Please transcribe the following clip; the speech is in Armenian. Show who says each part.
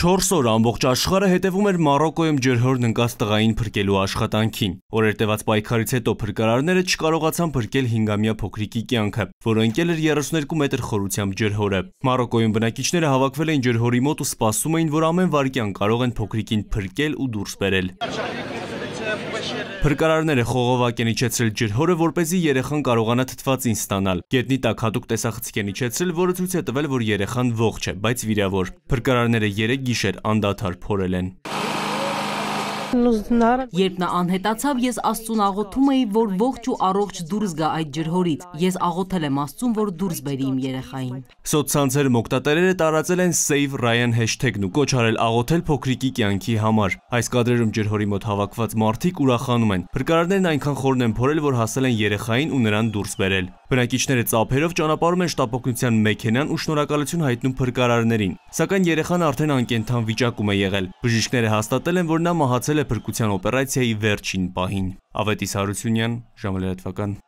Speaker 1: 4 օր ամբողջ աշխարհը հետևում էր Մարոկոյում ջրհորն ընկած տղային փրկելու աշխատանքին։ Օրեր տևած պայքարից հետո փրկարարները չկարողացան փրկել 5-ամյա փոքրիկի կյանքը, որը ընկել էր 32 մետր խորությամբ ջրհորը։ Մարոկոյում բնակիչները հավաքվել էին ջրհորի մոտ ու սպասում էին, որ ամեն վարքյան կարող են փոքրիկին փրկել ու դուրս բերել։ Փրկարարները խողովակ են իջեցրել ջրհորը, որ เป զի երեխան կարողանա թթվածին ստանալ։ Գետնի տակ հատուկ տեսախցիկ են իջեցրել, որը ցույց է տվել, որ երեխան ողջ է, բայց վիրավոր։ Փրկարարները 3 գիշեր անդադար փորել են։
Speaker 2: Երբ նա անհետացավ, ես Աստծուն աղոթում էի, որ ողջ ու առողջ դուրս գա այդ ջրհորից։ Ես աղոթել եմ Աստծուն, որ դուրս բերի իմ երեխային։
Speaker 1: Սոցցանցերում օգտատերերը տարածել են Save Ryan hashtag-ն ու կոչ արել աղոթել փոքրիկի կյանքի համար։ Այս կադրերում ջրհորի մոտ հավաքված մարդիկ ուրախանում են։ Փրկարարներն այնքան խորն են փորել, որ հասել են երեխային ու նրան դուրս բերել։ Բնակիչները ծափերով ճանապարհում են շտապօգնության մեքենան ու շնորհակալություն հայտնում փրկարարներին։ Սակայն երեխան արդեն անկենթան վիճակում է եղել։ Բժիշկները հաստատել են, որ նա մահացել է փրկության օպերացիայի վերջին պահին։ Ավետիս Հարությունյան, ժամը լրատվական։